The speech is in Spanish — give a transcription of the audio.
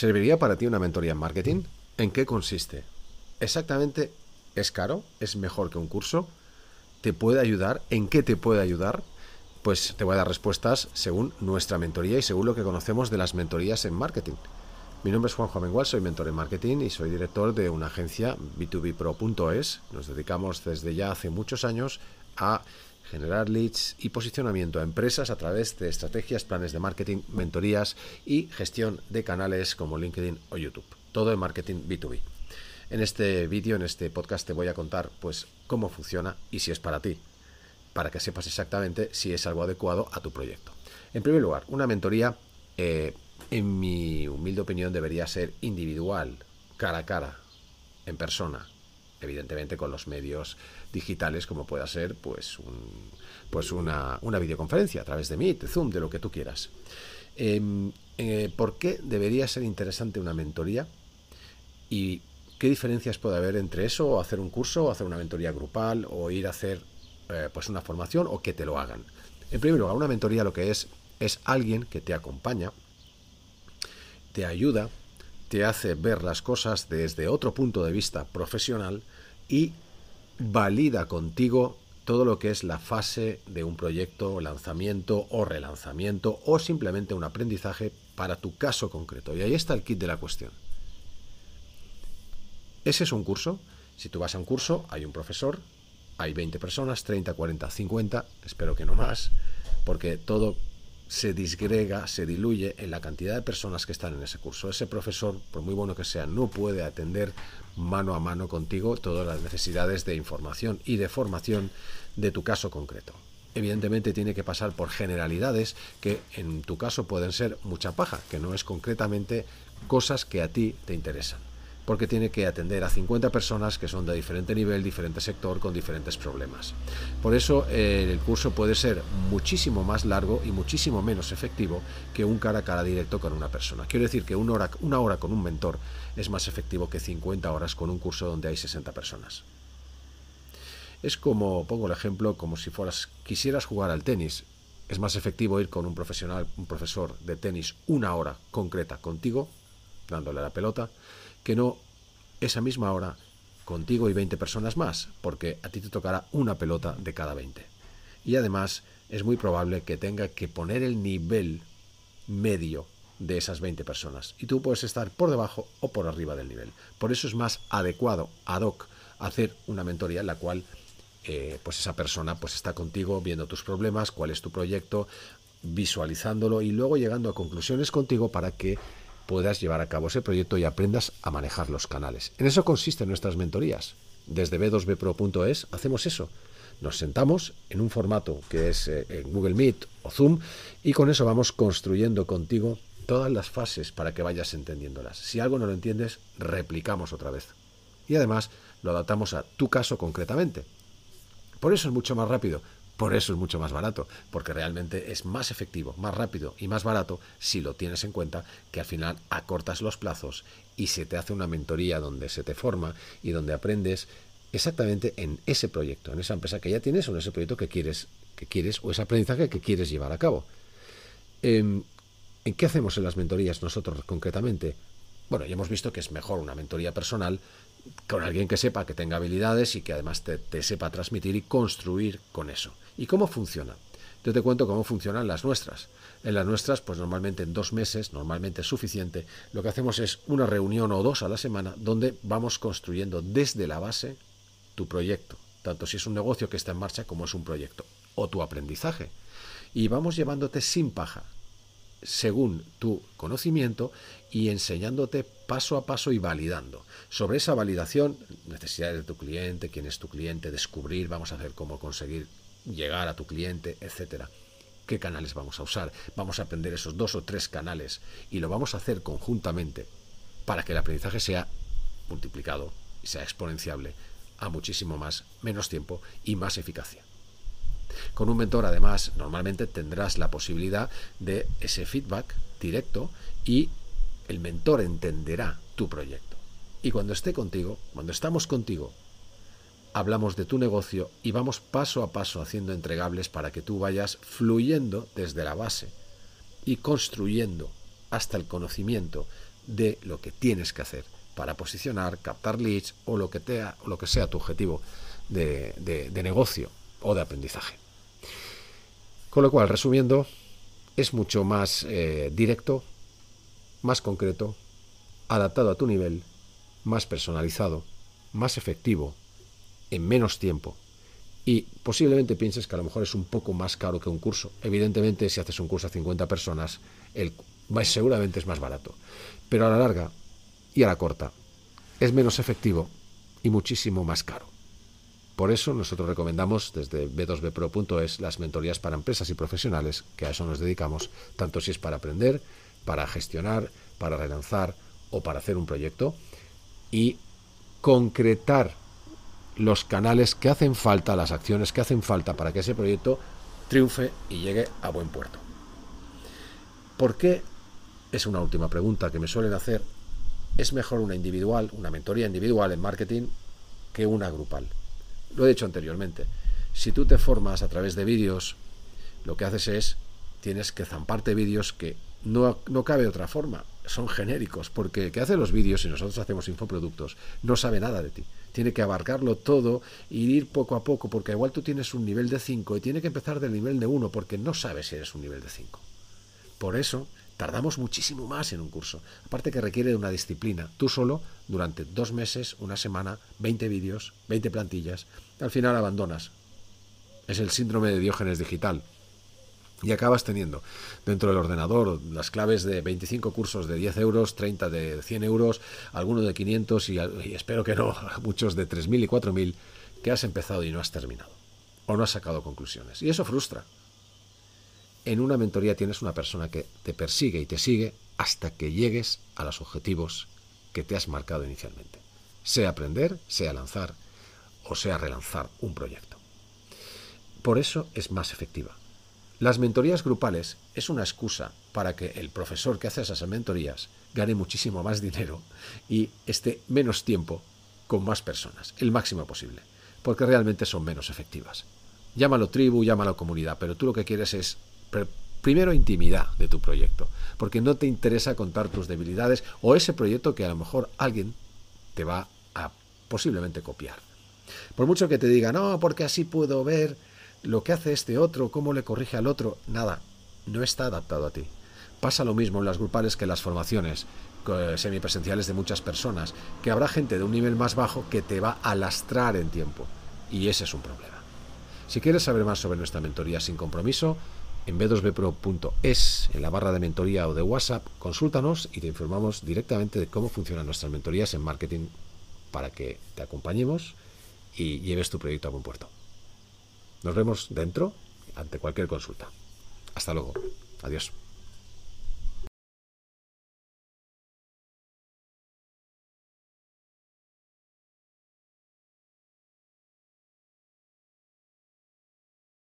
¿Serviría para ti una mentoría en marketing? ¿En qué consiste? Exactamente, ¿es caro? ¿Es mejor que un curso? ¿Te puede ayudar? ¿En qué te puede ayudar? Pues te voy a dar respuestas según nuestra mentoría y según lo que conocemos de las mentorías en marketing. Mi nombre es juanjo Amengual, soy mentor en marketing y soy director de una agencia b2bpro.es. Nos dedicamos desde ya hace muchos años a generar leads y posicionamiento a empresas a través de estrategias, planes de marketing, mentorías y gestión de canales como LinkedIn o YouTube. Todo en marketing B2B. En este vídeo, en este podcast te voy a contar pues cómo funciona y si es para ti, para que sepas exactamente si es algo adecuado a tu proyecto. En primer lugar, una mentoría, eh, en mi humilde opinión, debería ser individual, cara a cara, en persona, evidentemente con los medios digitales como pueda ser pues, pues una, una, videoconferencia a través de Meet, de Zoom, de lo que tú quieras. Em, eh, ¿Por qué debería ser interesante una mentoría? ¿Y qué diferencias puede haber entre eso, hacer un curso, o hacer una mentoría grupal, o ir a hacer eh, pues una formación, o que te lo hagan? En primer lugar, una mentoría lo que es es alguien que te acompaña, te ayuda, te hace ver las cosas desde otro punto de vista profesional y valida contigo todo lo que es la fase de un proyecto, lanzamiento o relanzamiento o simplemente un aprendizaje para tu caso concreto. Y ahí está el kit de la cuestión. Ese es un curso. Si tú vas a un curso, hay un profesor, hay 20 personas, 30, 40, 50, espero que no más, porque todo se disgrega, se diluye en la cantidad de personas que están en ese curso. Ese profesor, por muy bueno que sea, no puede atender mano a mano contigo todas las necesidades de información y de formación de tu caso concreto. Evidentemente tiene que pasar por generalidades que en tu caso pueden ser mucha paja, que no es concretamente cosas que a ti te interesan porque tiene que atender a 50 personas que son de diferente nivel, diferente sector, con diferentes problemas. Por eso eh, el curso puede ser muchísimo más largo y muchísimo menos efectivo que un cara a cara directo con una persona. Quiero decir que una hora, una hora con un mentor es más efectivo que 50 horas con un curso donde hay 60 personas. Es como, pongo el ejemplo, como si fueras, quisieras jugar al tenis. Es más efectivo ir con un profesional, un profesor de tenis, una hora concreta contigo, dándole la pelota, que no esa misma hora contigo y 20 personas más, porque a ti te tocará una pelota de cada 20. Y además es muy probable que tenga que poner el nivel medio de esas 20 personas. Y tú puedes estar por debajo o por arriba del nivel. Por eso es más adecuado, ad hoc, hacer una mentoría en la cual eh, pues esa persona pues está contigo viendo tus problemas, cuál es tu proyecto, visualizándolo y luego llegando a conclusiones contigo para que puedas llevar a cabo ese proyecto y aprendas a manejar los canales. En eso consisten nuestras mentorías. Desde b2bpro.es hacemos eso. Nos sentamos en un formato que es eh, Google Meet o Zoom y con eso vamos construyendo contigo todas las fases para que vayas entendiéndolas. Si algo no lo entiendes, replicamos otra vez. Y además lo adaptamos a tu caso concretamente. Por eso es mucho más rápido, por eso es mucho más barato, porque realmente es más efectivo, más rápido y más barato si lo tienes en cuenta que al final acortas los plazos y se te hace una mentoría donde se te forma y donde aprendes exactamente en ese proyecto, en esa empresa que ya tienes o en ese proyecto que quieres, que quieres o ese aprendizaje que quieres llevar a cabo. Em, ¿En qué hacemos en las mentorías nosotros concretamente? Bueno, ya hemos visto que es mejor una mentoría personal con alguien que sepa, que tenga habilidades y que además te, sepa transmitir y construir con eso. ¿Y cómo funciona? Yo te cuento cómo funcionan las nuestras. En las nuestras, pues normalmente en dos meses, normalmente es suficiente, lo que hacemos es una reunión o dos a la semana donde vamos construyendo desde la base tu proyecto, tanto si es un negocio que está en marcha como es un proyecto, o tu aprendizaje. Y vamos llevándote sin paja, según tu conocimiento y enseñándote paso a paso y validando. Sobre esa validación, necesidades de tu cliente, quién es tu cliente, descubrir, vamos a hacer cómo conseguir llegar a tu cliente, etcétera. ¿Qué canales vamos a usar? Vamos a aprender esos dos o tres canales y lo vamos a hacer conjuntamente para que el aprendizaje sea multiplicado y sea exponenciable a muchísimo más, menos tiempo y más eficacia. Con un mentor, además, normalmente tendrás la posibilidad de ese feedback directo y el mentor entenderá tu proyecto. Y cuando esté contigo, cuando estamos contigo, hablamos de tu negocio y vamos paso a paso haciendo entregables para que tú vayas fluyendo desde la base y construyendo hasta el conocimiento de lo que tienes que hacer para posicionar, captar leads o lo que, lo que sea tu objetivo de negocio o de aprendizaje. Con lo cual, resumiendo, es mucho más eh, directo, más concreto, adaptado a tu nivel, más personalizado, más efectivo, en menos tiempo. Y posiblemente pienses que a lo mejor es un poco más caro que un curso. Evidentemente, si haces un curso a 50 personas, el, seguramente es más barato. Pero a la larga y a la corta, es menos efectivo y muchísimo más caro. Por eso nosotros recomendamos desde b2bpro.es las mentorías para empresas y profesionales, que a eso nos dedicamos, tanto si es para aprender, para gestionar, para relanzar o para hacer un proyecto, y concretar los canales que hacen falta, las acciones que hacen falta para que ese proyecto triunfe y llegue a buen puerto. ¿Por qué? Es una última pregunta que me suelen hacer. ¿Es mejor una individual, una mentoría individual en marketing que una grupal? Lo he dicho anteriormente. Si tú te formas a través de vídeos, lo que haces es, tienes que zamparte vídeos que no, no cabe otra forma. Son genéricos, porque el que hace los vídeos y nosotros hacemos infoproductos no sabe nada de ti. Tiene que abarcarlo todo y ir poco a poco, porque igual tú tienes un nivel de 5 y tiene que empezar del nivel de 1, porque no sabes si eres un nivel de 5. Por eso, Tardamos muchísimo más en un curso. Aparte que requiere de una disciplina. Tú solo, durante dos meses, una semana, 20 vídeos, 20 plantillas, al final abandonas. Es el síndrome de Diógenes digital. Y acabas teniendo dentro del ordenador las claves de 25 cursos de 10 euros, 30 de 100 euros, algunos de 500 y, espero que no, muchos de 3.000 y 4.000 que has empezado y no has terminado o no has sacado conclusiones. Y eso frustra en una mentoría tienes una persona que te persigue y te sigue hasta que llegues a los objetivos que te has marcado inicialmente, sea aprender, sea lanzar o sea relanzar un proyecto. Por eso es más efectiva. Las mentorías grupales es una excusa para que el profesor que hace esas mentorías gane muchísimo más dinero y esté menos tiempo con más personas, el máximo posible, porque realmente son menos efectivas. Llámalo tribu, llámalo comunidad, pero tú lo que quieres es primero intimidad de tu proyecto, porque no te interesa contar tus debilidades o ese proyecto que a lo mejor alguien te va a posiblemente copiar. Por mucho que te diga, no, porque así puedo ver lo que hace este otro, cómo le corrige al otro, nada, no está adaptado a ti. Pasa lo mismo en las grupales que en las formaciones eh, semipresenciales de muchas personas, que habrá gente de un nivel más bajo que te va a lastrar en tiempo, y ese es un problema. Si quieres saber más sobre nuestra mentoría sin compromiso, en b2bpro.es, en la barra de mentoría o de WhatsApp, consúltanos y te informamos directamente de cómo funcionan nuestras mentorías en marketing para que te acompañemos y lleves tu proyecto a buen puerto. Nos vemos dentro ante cualquier consulta. Hasta luego. Adiós.